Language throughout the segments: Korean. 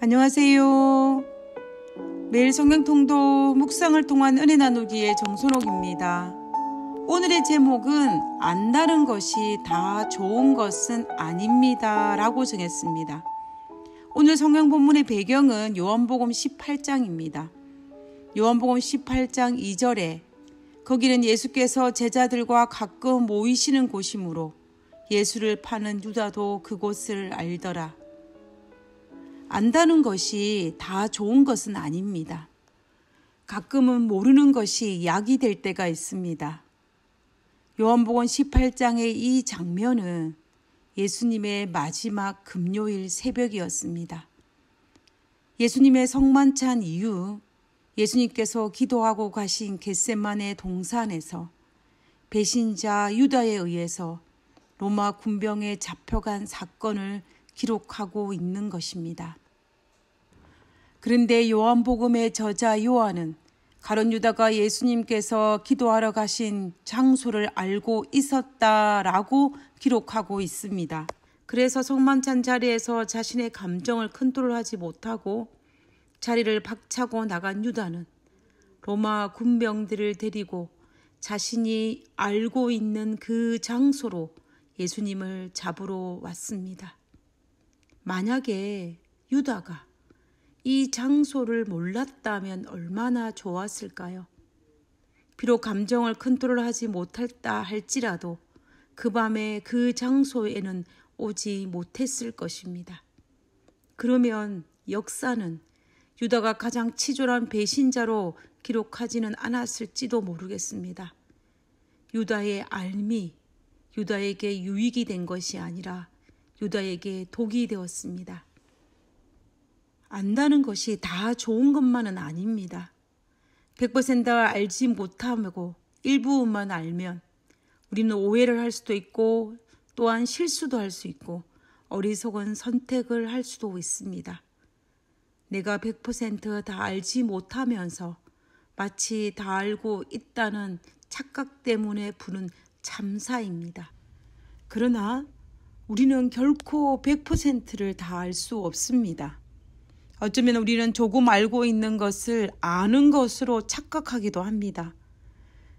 안녕하세요. 매일 성경통도 묵상을 통한 은혜 나누기의 정순옥입니다. 오늘의 제목은 안 다른 것이 다 좋은 것은 아닙니다. 라고 정했습니다. 오늘 성경 본문의 배경은 요한복음 18장입니다. 요한복음 18장 2절에 거기는 예수께서 제자들과 가끔 모이시는 곳이므로 예수를 파는 유다도 그곳을 알더라. 안다는 것이 다 좋은 것은 아닙니다. 가끔은 모르는 것이 약이 될 때가 있습니다. 요한복원 18장의 이 장면은 예수님의 마지막 금요일 새벽이었습니다. 예수님의 성만찬 이후 예수님께서 기도하고 가신 겟세만의 동산에서 배신자 유다에 의해서 로마 군병에 잡혀간 사건을 기록하고 있는 것입니다. 그런데 요한복음의 저자 요한은 가론 유다가 예수님께서 기도하러 가신 장소를 알고 있었다라고 기록하고 있습니다. 그래서 성만찬 자리에서 자신의 감정을 컨트롤하지 못하고 자리를 박차고 나간 유다는 로마 군병들을 데리고 자신이 알고 있는 그 장소로 예수님을 잡으러 왔습니다. 만약에 유다가 이 장소를 몰랐다면 얼마나 좋았을까요? 비록 감정을 컨트롤하지 못했다 할지라도 그 밤에 그 장소에는 오지 못했을 것입니다. 그러면 역사는 유다가 가장 치졸한 배신자로 기록하지는 않았을지도 모르겠습니다. 유다의 알미, 유다에게 유익이 된 것이 아니라 유다에게 독이 되었습니다. 안다는 것이 다 좋은 것만은 아닙니다. 100% 알지 못하고 일부만 알면 우리는 오해를 할 수도 있고 또한 실수도 할 수 있고 어리석은 선택을 할 수도 있습니다. 내가 100%다 알지 못하면서 마치 다 알고 있다는 착각 때문에 부는 참사입니다. 그러나 우리는 결코 100%를 다 알 수 없습니다. 어쩌면 우리는 조금 알고 있는 것을 아는 것으로 착각하기도 합니다.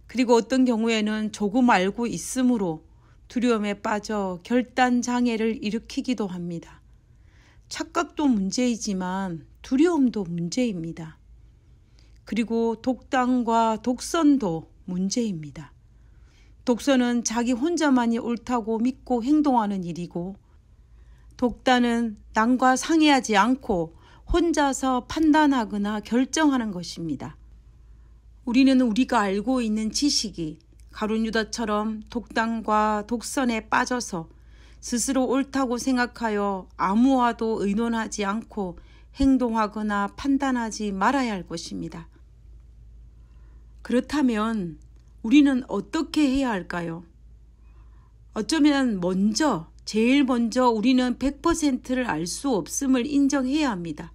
그리고 어떤 경우에는 조금 알고 있으므로 두려움에 빠져 결단 장애를 일으키기도 합니다. 착각도 문제이지만 두려움도 문제입니다. 그리고 독단과 독선도 문제입니다. 독서는 자기 혼자만이 옳다고 믿고 행동하는 일이고 독단은 남과 상의하지 않고 혼자서 판단하거나 결정하는 것입니다. 우리는 우리가 알고 있는 지식이 가룟유다처럼 독단과 독선에 빠져서 스스로 옳다고 생각하여 아무와도 의논하지 않고 행동하거나 판단하지 말아야 할 것입니다. 그렇다면 우리는 어떻게 해야 할까요? 어쩌면 먼저, 제일 먼저 우리는 100%를 알 수 없음을 인정해야 합니다.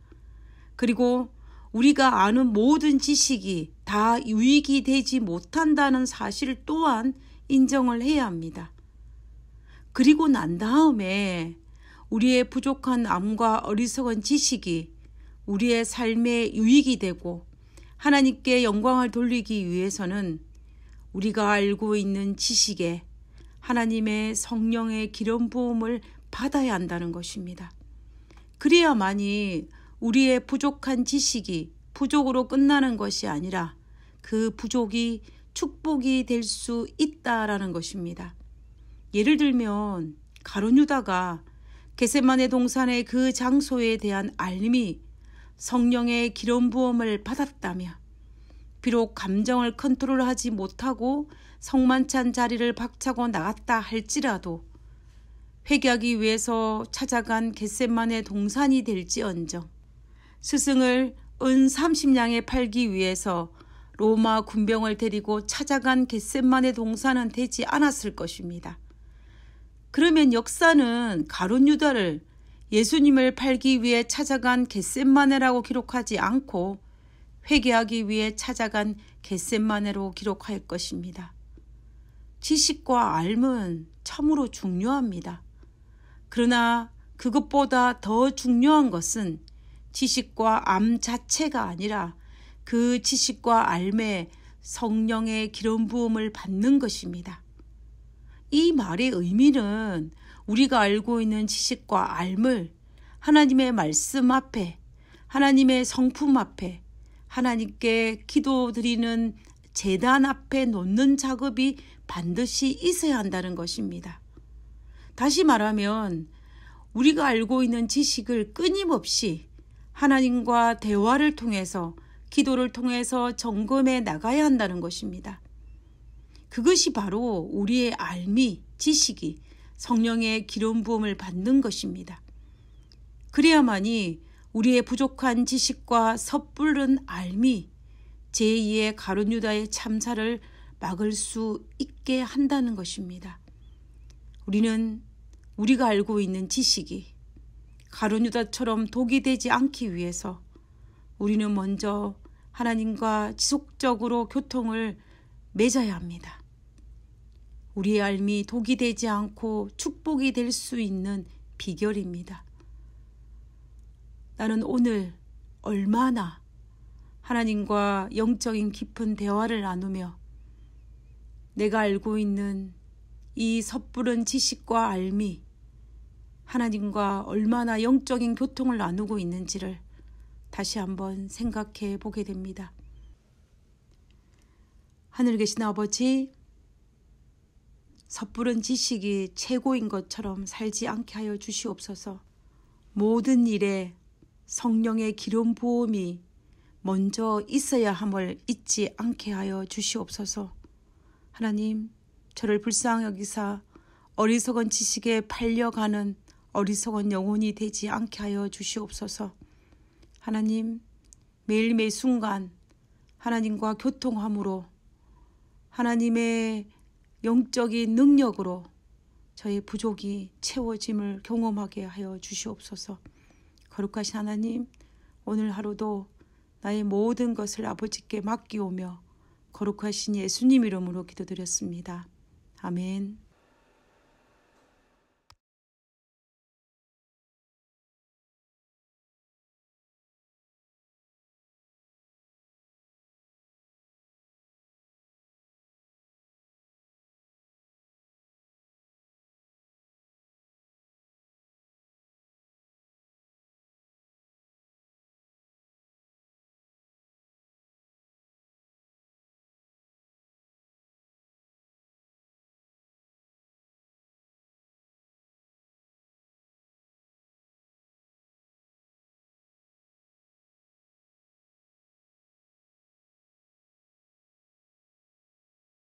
그리고 우리가 아는 모든 지식이 다 유익이 되지 못한다는 사실 또한 인정을 해야 합니다. 그리고 난 다음에 우리의 부족한 암과 어리석은 지식이 우리의 삶에 유익이 되고 하나님께 영광을 돌리기 위해서는 우리가 알고 있는 지식에 하나님의 성령의 기름 부음을 받아야 한다는 것입니다. 그래야만이 우리의 부족한 지식이 부족으로 끝나는 것이 아니라 그 부족이 축복이 될 수 있다라는 것입니다. 예를 들면 가론 유다가 개세만의 동산의 그 장소에 대한 알림이 성령의 기름 부음을 받았다며 비록 감정을 컨트롤하지 못하고 성만찬 자리를 박차고 나갔다 할지라도 회개하기 위해서 찾아간 겟셋만의 동산이 될지언정 스승을 은 30냥에 팔기 위해서 로마 군병을 데리고 찾아간 겟셋만의 동산은 되지 않았을 것입니다. 그러면 역사는 가룟 유다를 예수님을 팔기 위해 찾아간 겟셋만에라고 기록하지 않고 회개하기 위해 찾아간 겟셋만으로 기록할 것입니다. 지식과 알은 참으로 중요합니다. 그러나 그것보다 더 중요한 것은 지식과 암 자체가 아니라 그 지식과 알매 성령의 기름 부음을 받는 것입니다. 이 말의 의미는 우리가 알고 있는 지식과 알을 하나님의 말씀 앞에 하나님의 성품 앞에 하나님께 기도드리는 재단 앞에 놓는 작업이 반드시 있어야 한다는 것입니다. 다시 말하면 우리가 알고 있는 지식을 끊임없이 하나님과 대화를 통해서 기도를 통해서 점검해 나가야 한다는 것입니다. 그것이 바로 우리의 알미, 지식이 성령의 기름 부음을 받는 것입니다. 그래야만이 우리의 부족한 지식과 섣부른 알미, 제2의 가룟 유다의 참사를 막을 수 있게 한다는 것입니다. 우리는 우리가 알고 있는 지식이 가룟 유다처럼 독이 되지 않기 위해서 우리는 먼저 하나님과 지속적으로 교통을 맺어야 합니다. 우리의 삶이 독이 되지 않고 축복이 될 수 있는 비결입니다. 나는 오늘 얼마나 하나님과 영적인 깊은 대화를 나누며 내가 알고 있는 이 섣부른 지식과 알미 하나님과 얼마나 영적인 교통을 나누고 있는지를 다시 한번 생각해 보게 됩니다. 하늘 계신 아버지, 섣부른 지식이 최고인 것처럼 살지 않게 하여 주시옵소서 모든 일에 성령의 기름 부음이 먼저 있어야 함을 잊지 않게 하여 주시옵소서. 하나님, 저를 불쌍히 여기사 어리석은 지식에 팔려가는 어리석은 영혼이 되지 않게 하여 주시옵소서. 하나님, 매일 매일 순간 하나님과 교통함으로 하나님의 영적인 능력으로 저의 부족이 채워짐을 경험하게 하여 주시옵소서. 거룩하신 하나님, 오늘 하루도 나의 모든 것을 아버지께 맡기오며 거룩하신 예수님 이름으로 기도드렸습니다. 아멘.